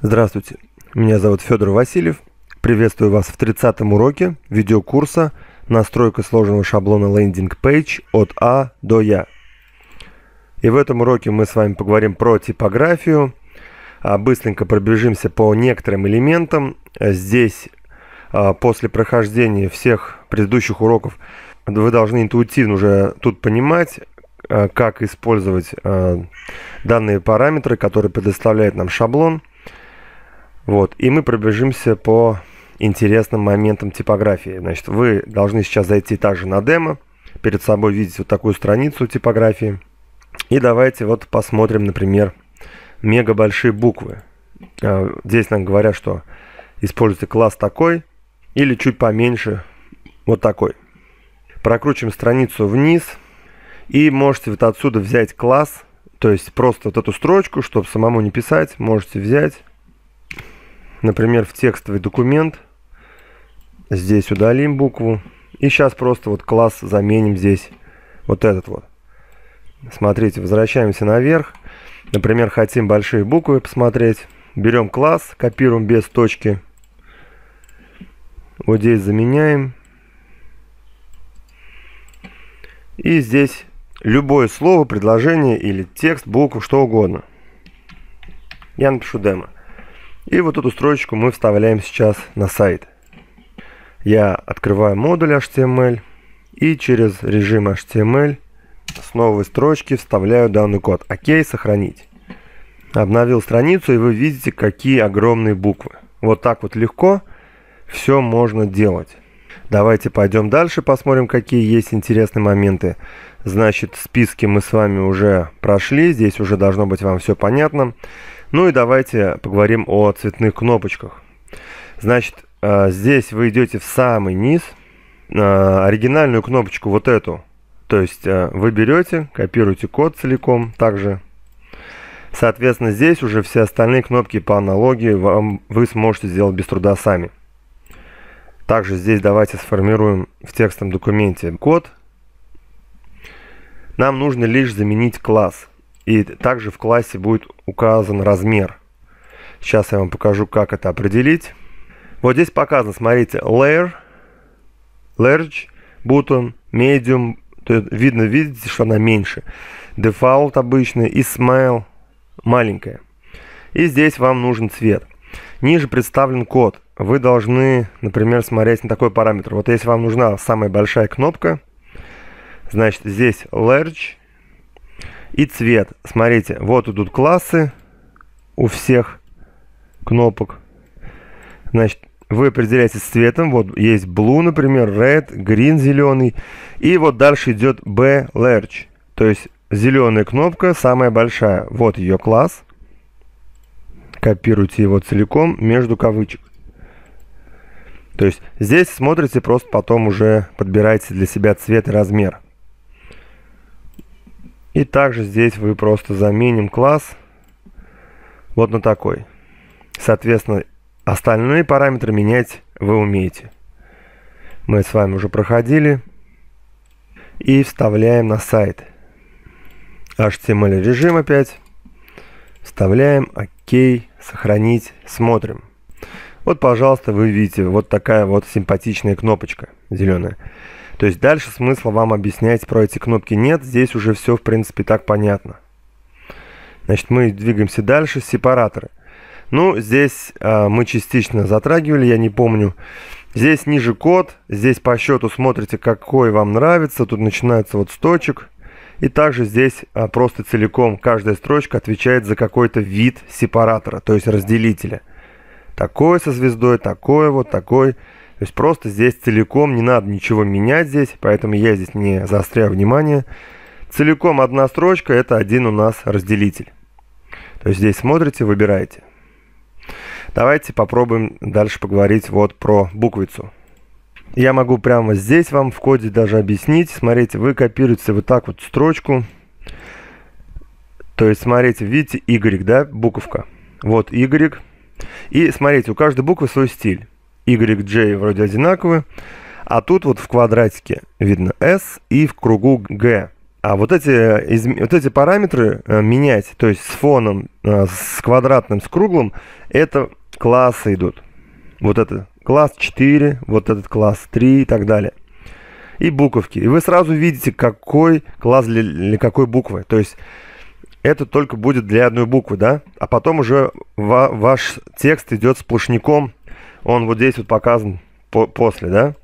Здравствуйте, меня зовут Федор Васильев. Приветствую вас в 30-м уроке видеокурса «Настройка сложного шаблона лендинг пейдж от А до Я». И в этом уроке мы с вами поговорим про типографию, а быстренько пробежимся по некоторым элементам. Здесь а, после прохождения всех предыдущих уроков вы должны интуитивно уже тут понимать, а, как использовать данные параметры, которые предоставляет нам шаблон – вот, и мы пробежимся по интересным моментам типографии. Значит, вы должны сейчас зайти также на демо. Перед собой видеть вот такую страницу типографии. И давайте вот посмотрим, например, мега большие буквы. А, здесь нам говорят, что используйте класс такой или чуть поменьше вот такой. Прокручиваем страницу вниз и можете вот отсюда взять класс, то есть просто вот эту строчку, чтобы самому не писать, можете взять например, в текстовый документ. Здесь удалим букву. И сейчас просто вот класс заменим здесь вот этот вот. Смотрите, возвращаемся наверх. Например, хотим большие буквы посмотреть. Берем класс, копируем без точки. Вот здесь заменяем. И здесь любое слово, предложение или текст, букву, что угодно. Я напишу демо. И вот эту строчку мы вставляем сейчас на сайт. Я открываю модуль HTML и через режим HTML с новой строчки вставляю данный код. ОК, сохранить. Обновил страницу и вы видите, какие огромные буквы. Вот так вот легко все можно делать. Давайте пойдем дальше, посмотрим, какие есть интересные моменты. Значит, списки мы с вами уже прошли, здесь уже должно быть вам все понятно. Ну и давайте поговорим о цветных кнопочках. Значит, э, здесь вы идете в самый низ, э, оригинальную кнопочку вот эту. То есть э, вы берете, копируете код целиком, также Соответственно, здесь уже все остальные кнопки по аналогии вам, вы сможете сделать без труда сами. Также здесь давайте сформируем в текстовом документе код. Нам нужно лишь заменить класс. И также в классе будет указан размер. Сейчас я вам покажу, как это определить. Вот здесь показано, смотрите, layer, large, button, medium. То есть видно, видите, что она меньше. Default обычный и smile маленькая. И здесь вам нужен цвет. Ниже представлен код вы должны, например, смотреть на такой параметр. Вот если вам нужна самая большая кнопка, значит, здесь Large и цвет. Смотрите, вот идут классы у всех кнопок. Значит, вы определяете цветом. Вот есть Blue, например, Red, Green зеленый. И вот дальше идет B Large. То есть зеленая кнопка самая большая. Вот ее класс. Копируйте его целиком между кавычек. То есть здесь смотрите, просто потом уже подбираете для себя цвет и размер. И также здесь вы просто заменим класс вот на такой. Соответственно, остальные параметры менять вы умеете. Мы с вами уже проходили. И вставляем на сайт. HTML режим опять. Вставляем, ОК, сохранить, смотрим. Вот, пожалуйста, вы видите, вот такая вот симпатичная кнопочка зеленая. То есть дальше смысла вам объяснять про эти кнопки нет, здесь уже все, в принципе, так понятно. Значит, мы двигаемся дальше, сепараторы. Ну, здесь э, мы частично затрагивали, я не помню. Здесь ниже код, здесь по счету смотрите, какой вам нравится. Тут начинается вот с точек. И также здесь э, просто целиком каждая строчка отвечает за какой-то вид сепаратора, то есть разделителя такой со звездой, такой вот, такой. То есть просто здесь целиком не надо ничего менять здесь, поэтому я здесь не заостряю внимание. Целиком одна строчка, это один у нас разделитель. То есть здесь смотрите, выбираете. Давайте попробуем дальше поговорить вот про буквицу. Я могу прямо здесь вам в коде даже объяснить. Смотрите, вы копируете вот так вот строчку. То есть, смотрите, видите, Y, да, буковка. Вот Y. И смотрите, у каждой буквы свой стиль. Y, J вроде одинаковые. А тут вот в квадратике видно S и в кругу G. А вот эти, э, из, вот эти параметры э, менять, то есть с фоном, э, с квадратным, с круглым, это классы идут. Вот это класс 4, вот этот класс 3 и так далее. И буковки. И вы сразу видите, какой класс для, для какой буквы. То есть это только будет для одной буквы, да? А потом уже ва- ваш текст идет сплошняком, он вот здесь вот показан по- после, да?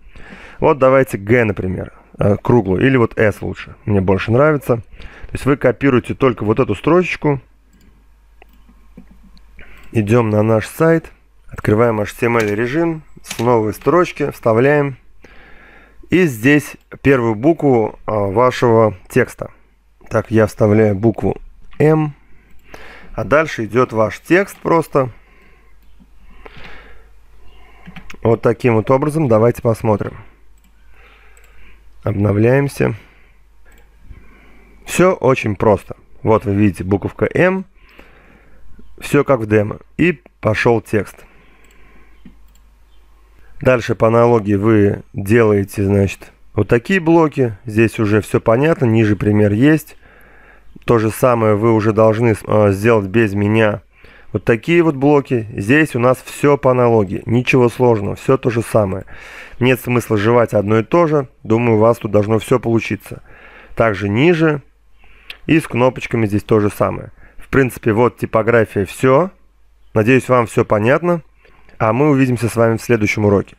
Вот давайте г, например, э, круглую, или вот с лучше, мне больше нравится. То есть вы копируете только вот эту строчку. идем на наш сайт, открываем HTML режим, с новой строчки вставляем, и здесь первую букву а, вашего текста. Так, я вставляю букву М. А дальше идет ваш текст просто. Вот таким вот образом. Давайте посмотрим. Обновляемся. Все очень просто. Вот вы видите буковка М. Все как в демо. И пошел текст. Дальше по аналогии вы делаете, значит, вот такие блоки. Здесь уже все понятно. Ниже пример есть. То же самое вы уже должны э, сделать без меня. Вот такие вот блоки. Здесь у нас все по аналогии. Ничего сложного, все то же самое. Нет смысла жевать одно и то же. Думаю, у вас тут должно все получиться. Также ниже. И с кнопочками здесь то же самое. В принципе, вот типография все. Надеюсь, вам все понятно. А мы увидимся с вами в следующем уроке.